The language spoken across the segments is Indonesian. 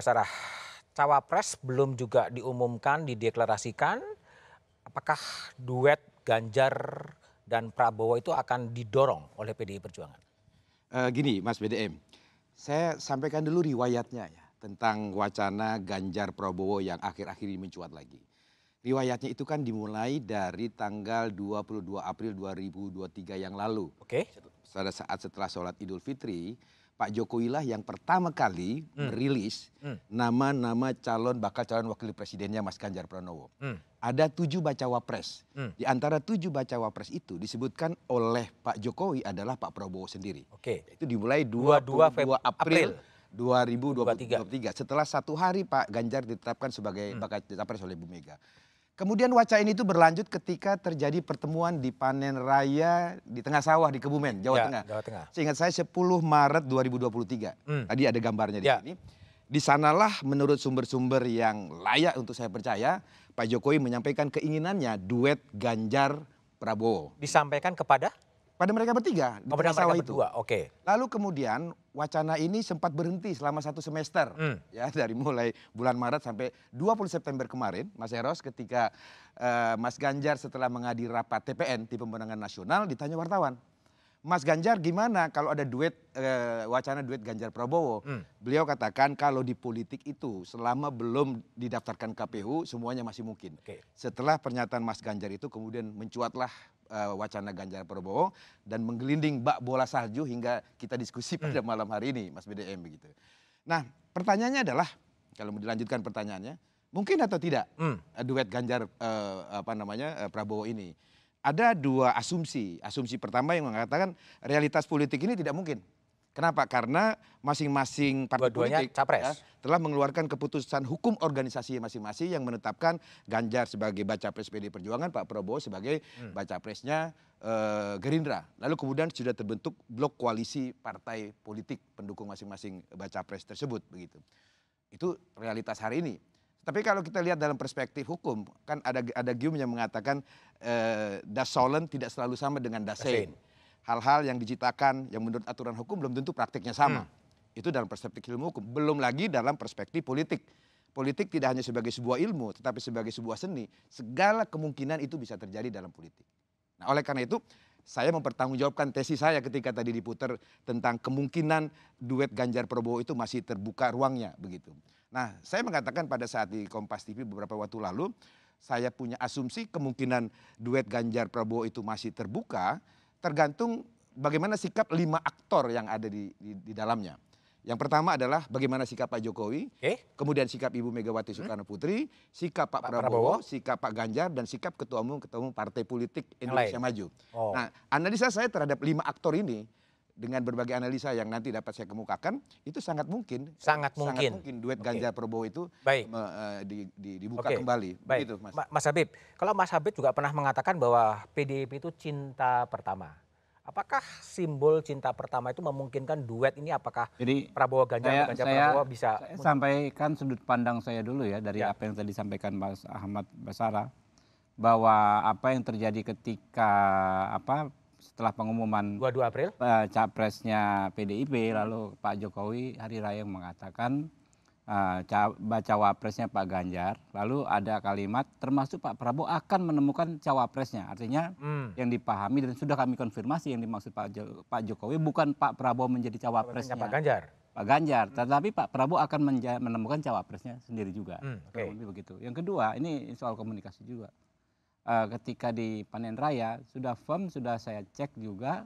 Sarah, cawapres belum juga diumumkan, dideklarasikan. Apakah duet Ganjar dan Prabowo itu akan didorong oleh PDI Perjuangan? Uh, gini, Mas BDM, saya sampaikan dulu riwayatnya ya tentang wacana Ganjar Prabowo yang akhir-akhir ini mencuat lagi. Riwayatnya itu kan dimulai dari tanggal 22 April 2023 yang lalu. Oke. Okay. Pada saat setelah sholat Idul Fitri, Pak Jokowi lah yang pertama kali hmm. merilis hmm. nama-nama hmm. calon bakal calon wakil presidennya Mas Ganjar Pranowo. Hmm. Ada tujuh bacawa pres. Hmm. Di antara tujuh bacawa pres itu disebutkan oleh Pak Jokowi adalah Pak Prabowo sendiri. Oke. Okay. Itu dimulai 22, 22 April, April 2023. 2023. Setelah satu hari Pak Ganjar ditetapkan sebagai hmm. bakal capres oleh Bu Mega. Kemudian wacana ini itu berlanjut ketika terjadi pertemuan di panen raya di tengah sawah di Kebumen, Jawa ya, Tengah. Jawa Tengah. Seingat saya 10 Maret 2023. Hmm. Tadi ada gambarnya di ya. sini. Di sanalah menurut sumber-sumber yang layak untuk saya percaya, Pak Jokowi menyampaikan keinginannya duet Ganjar Prabowo. Disampaikan kepada pada mereka bertiga oh, pada mereka itu. Okay. Lalu kemudian wacana ini sempat berhenti selama satu semester hmm. ya dari mulai bulan Maret sampai 20 September kemarin Mas Eros ketika uh, Mas Ganjar setelah menghadiri rapat TPN di pemenangan nasional ditanya wartawan Mas Ganjar gimana kalau ada duet eh, wacana duet Ganjar Prabowo? Hmm. Beliau katakan kalau di politik itu selama belum didaftarkan KPU semuanya masih mungkin. Okay. Setelah pernyataan Mas Ganjar itu kemudian mencuatlah eh, wacana Ganjar Prabowo dan menggelinding bak bola salju hingga kita diskusi hmm. pada malam hari ini, Mas BDM begitu. Nah, pertanyaannya adalah kalau mau dilanjutkan pertanyaannya, mungkin atau tidak hmm. duet Ganjar eh, apa namanya Prabowo ini? ada dua asumsi. Asumsi pertama yang mengatakan realitas politik ini tidak mungkin. Kenapa? Karena masing-masing partai politik ya, capres. Ya, telah mengeluarkan keputusan hukum organisasi masing-masing yang menetapkan Ganjar sebagai baca pres PD Perjuangan, Pak Prabowo sebagai hmm. baca presnya e, eh, Gerindra. Lalu kemudian sudah terbentuk blok koalisi partai politik pendukung masing-masing baca pres tersebut begitu. Itu realitas hari ini. Tapi kalau kita lihat dalam perspektif hukum, kan ada ada gium yang mengatakan eh, dasolen tidak selalu sama dengan dasein. Hal-hal yang diciptakan yang menurut aturan hukum belum tentu praktiknya sama. Hmm. Itu dalam perspektif ilmu hukum. Belum lagi dalam perspektif politik. Politik tidak hanya sebagai sebuah ilmu, tetapi sebagai sebuah seni. Segala kemungkinan itu bisa terjadi dalam politik. Nah, oleh karena itu saya mempertanggungjawabkan tesis saya ketika tadi diputar tentang kemungkinan duet Ganjar Prabowo itu masih terbuka ruangnya begitu. Nah, saya mengatakan pada saat di Kompas TV beberapa waktu lalu, saya punya asumsi kemungkinan duet Ganjar Prabowo itu masih terbuka, tergantung bagaimana sikap lima aktor yang ada di, di, di dalamnya. Yang pertama adalah bagaimana sikap Pak Jokowi, okay. kemudian sikap Ibu Megawati hmm. Soekarno Putri, sikap Pak, Pak Prabowo, Prabowo, sikap Pak Ganjar, dan sikap Ketua Umum Ketua Umum Partai Politik Indonesia Maju. Oh. Nah, analisa saya terhadap lima aktor ini dengan berbagai analisa yang nanti dapat saya kemukakan itu sangat mungkin sangat mungkin, sangat mungkin duet okay. Ganjar Prabowo itu Baik. Me, uh, di, di, dibuka okay. kembali Baik. begitu Mas. Mas Habib, kalau Mas Habib juga pernah mengatakan bahwa PDIP itu cinta pertama. Apakah simbol cinta pertama itu memungkinkan duet ini apakah Jadi, Prabowo Ganjar saya, Ganjar saya, Prabowo bisa saya sampaikan sudut pandang saya dulu ya dari ya. apa yang tadi disampaikan Mas Ahmad Basara bahwa apa yang terjadi ketika apa setelah pengumuman 22 April uh, capresnya PDIP lalu Pak Jokowi hari raya mengatakan uh, eh, cawapresnya Pak Ganjar lalu ada kalimat termasuk Pak Prabowo akan menemukan cawapresnya artinya hmm. yang dipahami dan sudah kami konfirmasi yang dimaksud Pak, jo Pak Jokowi bukan Pak Prabowo menjadi cawapresnya Pak Ganjar Pak Ganjar tetapi Pak Prabowo akan menemukan cawapresnya sendiri juga hmm, okay. begitu yang kedua ini soal komunikasi juga Eh, ketika di panen raya sudah firm sudah saya cek juga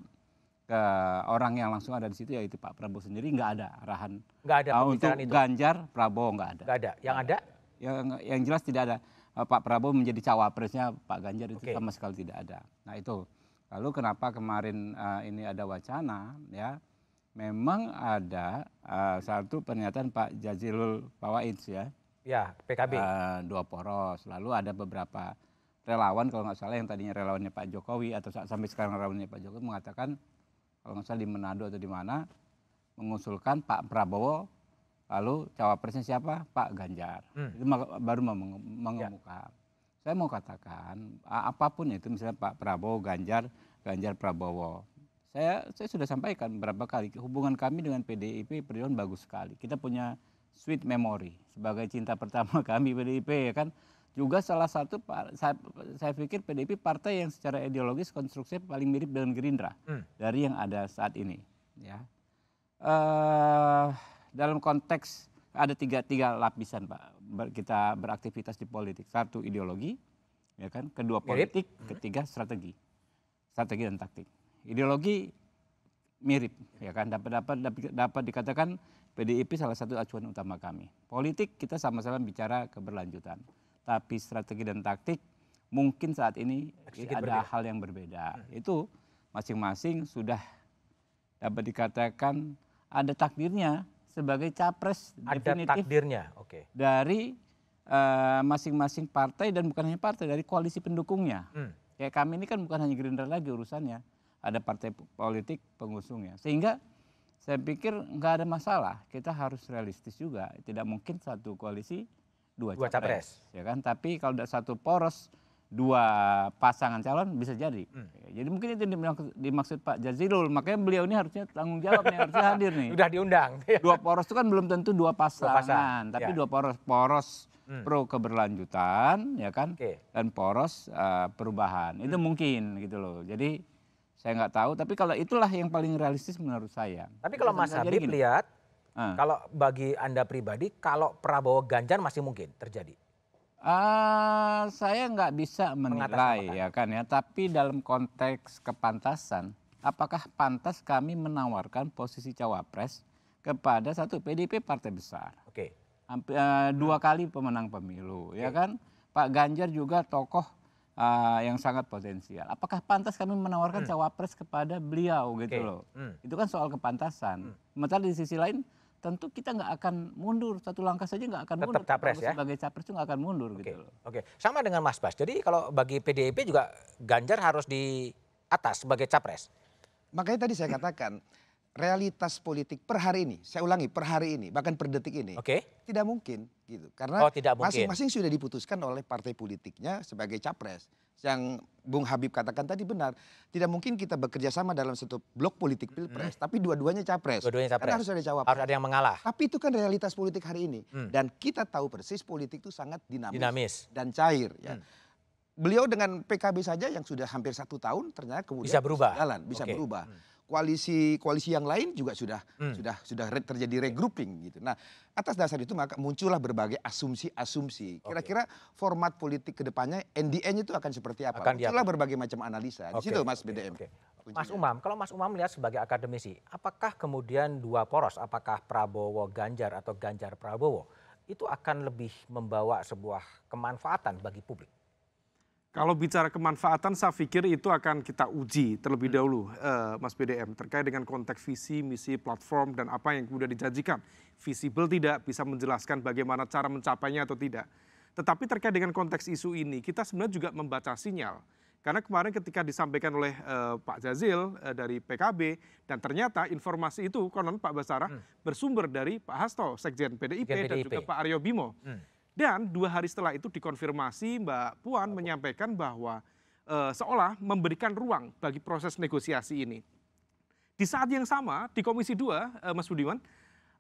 ke orang yang langsung ada di situ yaitu Pak Prabowo sendiri nggak ada arahan nggak ada uh, untuk itu. Ganjar Prabowo nggak ada nggak ada yang ada yang yang jelas tidak ada eh, Pak Prabowo menjadi cawapresnya Pak Ganjar itu okay. sama sekali tidak ada nah itu lalu kenapa kemarin uh, ini ada wacana ya memang ada uh, satu pernyataan Pak Jazilul Pawaits ya ya PKB uh, dua poros lalu ada beberapa relawan kalau nggak salah yang tadinya relawannya Pak Jokowi atau sampai sekarang relawannya Pak Jokowi mengatakan kalau nggak salah di Manado atau di mana mengusulkan Pak Prabowo lalu cawapresnya siapa Pak Ganjar hmm. itu baru mau mengemuka. Ya. Saya mau katakan apapun itu misalnya Pak Prabowo Ganjar Ganjar Prabowo saya saya sudah sampaikan beberapa kali hubungan kami dengan PDIP Perjuangan bagus sekali kita punya sweet memory sebagai cinta pertama kami PDIP ya kan juga salah satu saya, saya pikir PDIP partai yang secara ideologis konstruksi paling mirip dengan Gerindra hmm. dari yang ada saat ini ya uh, dalam konteks ada tiga tiga lapisan pak Ber, kita beraktivitas di politik satu ideologi ya kan kedua politik mirip. Hmm. ketiga strategi strategi dan taktik ideologi mirip ya kan dapat dapat dapat dikatakan PDIP salah satu acuan utama kami politik kita sama-sama bicara keberlanjutan tapi strategi dan taktik mungkin saat ini Sedikit ada berbeda. hal yang berbeda. Hmm. Itu masing-masing sudah dapat dikatakan ada takdirnya sebagai capres ada definitif takdirnya. Okay. Dari eh, masing-masing uh, partai dan bukan hanya partai dari koalisi pendukungnya. Hmm. Kayak kami ini kan bukan hanya Gerindra lagi urusannya, ada partai politik pengusungnya. Sehingga saya pikir nggak ada masalah. Kita harus realistis juga. Tidak mungkin satu koalisi dua, dua capres. capres. Ya kan? Tapi kalau ada satu poros dua pasangan calon bisa jadi. Hmm. Ya, jadi mungkin itu dimaksud Pak Jazilul. Makanya beliau ini harusnya tanggung jawab nih, harusnya hadir nih. sudah diundang. dua poros itu kan belum tentu dua pasangan, dua pasangan. tapi ya. dua poros poros hmm. pro keberlanjutan ya kan okay. dan poros uh, perubahan. Hmm. Itu mungkin gitu loh. Jadi saya nggak tahu tapi kalau itulah yang paling realistis menurut saya. Tapi kalau Mas Habib lihat Hmm. Kalau bagi Anda pribadi, kalau Prabowo Ganjar masih mungkin terjadi? Uh, saya nggak bisa menilai ya kan ya, tapi dalam konteks kepantasan, apakah pantas kami menawarkan posisi cawapres kepada satu PDP partai besar? Oke. Okay. uh, eh, dua kali pemenang pemilu okay. ya kan, Pak Ganjar juga tokoh uh, yang sangat potensial. Apakah pantas kami menawarkan hmm. cawapres kepada beliau gitu okay. loh? Hmm. Itu kan soal kepantasan. Hmm. Sementara di sisi lain tentu kita nggak akan mundur satu langkah saja nggak akan Tetap mundur. capres ya. Sebagai capres itu nggak akan mundur okay. gitu loh. Oke, sama dengan Mas Bas. Jadi kalau bagi PDIP juga Ganjar harus di atas sebagai capres. Makanya tadi saya katakan realitas politik per hari ini, saya ulangi per hari ini, bahkan per detik ini, okay. tidak mungkin gitu. Karena oh, masing-masing sudah diputuskan oleh partai politiknya sebagai capres. Yang Bung Habib katakan tadi benar, tidak mungkin kita bekerja sama dalam satu blok politik pilpres, hmm. tapi dua-duanya capres. Dua-duanya capres. Karena harus ada jawaban. Harus ada yang mengalah. Tapi itu kan realitas politik hari ini, hmm. dan kita tahu persis politik itu sangat dinamis, dinamis. dan cair. Ya. Hmm beliau dengan PKB saja yang sudah hampir satu tahun ternyata kemudian bisa berubah. Jalan, bisa okay. berubah. Hmm koalisi koalisi yang lain juga sudah hmm. sudah sudah terjadi regrouping gitu. Nah, atas dasar itu maka muncullah berbagai asumsi-asumsi. Kira-kira okay. format politik kedepannya NDN itu akan seperti apa? Akan muncullah berbagai macam analisa. Di situ Mas okay. BDM. Okay. Mas Umam, kalau Mas Umam melihat sebagai akademisi, apakah kemudian dua poros, apakah Prabowo Ganjar atau Ganjar Prabowo itu akan lebih membawa sebuah kemanfaatan bagi publik? Kalau bicara kemanfaatan, saya pikir itu akan kita uji terlebih hmm. dahulu, uh, Mas BDM, terkait dengan konteks visi, misi, platform, dan apa yang kemudian dijanjikan. Visible tidak bisa menjelaskan bagaimana cara mencapainya atau tidak. Tetapi terkait dengan konteks isu ini, kita sebenarnya juga membaca sinyal. Karena kemarin ketika disampaikan oleh uh, Pak Jazil uh, dari PKB dan ternyata informasi itu konon Pak Basara hmm. bersumber dari Pak Hasto, Sekjen PDIP, PDIP dan juga Pak Aryo Bimo. Hmm. Dan dua hari setelah itu dikonfirmasi Mbak Puan menyampaikan bahwa e, seolah memberikan ruang bagi proses negosiasi ini. Di saat yang sama di Komisi 2, e, eh, Mas Budiman,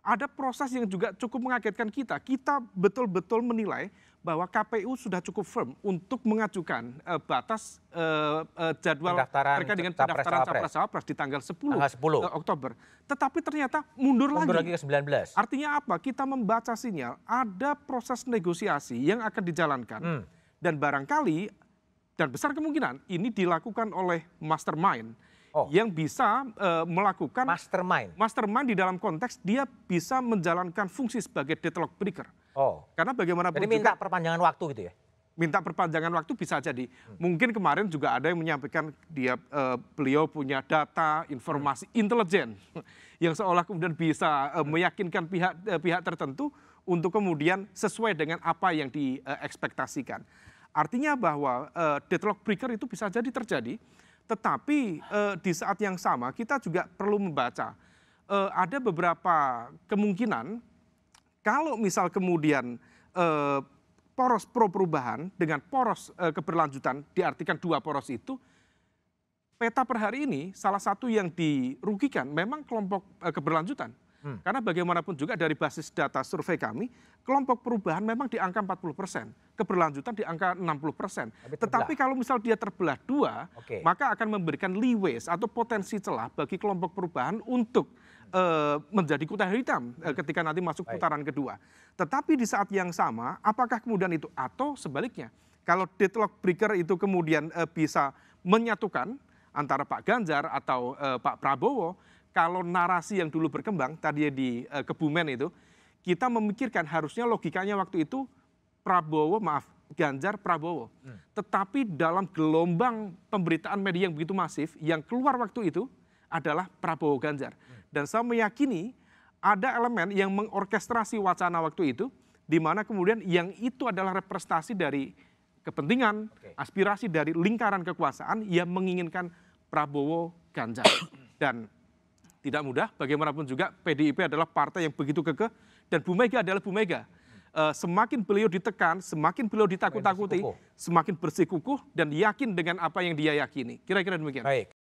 ada proses yang juga cukup mengagetkan kita. Kita betul-betul menilai bahwa KPU sudah cukup firm untuk mengajukan uh, batas uh, uh, jadwal pendaftaran terkait dengan capres, pendaftaran capres-cawapres di tanggal 10, tanggal 10. Uh, Oktober. Tetapi ternyata mundur, mundur lagi. lagi ke 19. Artinya apa? Kita membaca sinyal ada proses negosiasi yang akan dijalankan. Hmm. Dan barangkali dan besar kemungkinan ini dilakukan oleh mastermind oh. yang bisa uh, melakukan mastermind. Mastermind di dalam konteks dia bisa menjalankan fungsi sebagai deadlock breaker. Oh. Karena bagaimanapun Jadi minta juga, perpanjangan waktu gitu ya? Minta perpanjangan waktu bisa jadi. Hmm. Mungkin kemarin juga ada yang menyampaikan dia uh, beliau punya data, informasi hmm. intelijen yang seolah kemudian bisa uh, meyakinkan pihak uh, pihak tertentu untuk kemudian sesuai dengan apa yang diekspektasikan. Artinya bahwa uh, deadlock breaker itu bisa jadi terjadi, tetapi uh, di saat yang sama kita juga perlu membaca uh, ada beberapa kemungkinan kalau misal kemudian eh, poros pro perubahan dengan poros eh, keberlanjutan diartikan dua poros itu, peta per hari ini salah satu yang dirugikan memang kelompok eh, keberlanjutan. Hmm. Karena bagaimanapun juga dari basis data survei kami, kelompok perubahan memang di angka 40 persen, keberlanjutan di angka 60 persen. Tetapi kalau misal dia terbelah dua, okay. maka akan memberikan leeways atau potensi celah bagi kelompok perubahan untuk eh, menjadi kutah hitam eh, hmm. ketika nanti masuk Baik. putaran kedua. Tetapi di saat yang sama, apakah kemudian itu atau sebaliknya? Kalau deadlock breaker itu kemudian eh, bisa menyatukan antara Pak Ganjar atau Pak Prabowo, kalau narasi yang dulu berkembang tadi ya di uh, eh, Kebumen itu, kita memikirkan harusnya logikanya waktu itu Prabowo maaf Ganjar Prabowo. Hmm. Tetapi dalam gelombang pemberitaan media yang begitu masif yang keluar waktu itu adalah Prabowo Ganjar. Hmm. Dan saya meyakini ada elemen yang mengorkestrasi wacana waktu itu di mana kemudian yang itu adalah representasi dari kepentingan, okay. aspirasi dari lingkaran kekuasaan yang menginginkan Prabowo Ganjar. Dan tidak mudah. Bagaimanapun juga PDIP adalah partai yang begitu kekeh dan Bu Mega adalah Bu Mega. Uh, semakin beliau ditekan, semakin beliau ditakut-takuti, semakin bersikukuh dan yakin dengan apa yang dia yakini. Kira-kira demikian. Baik.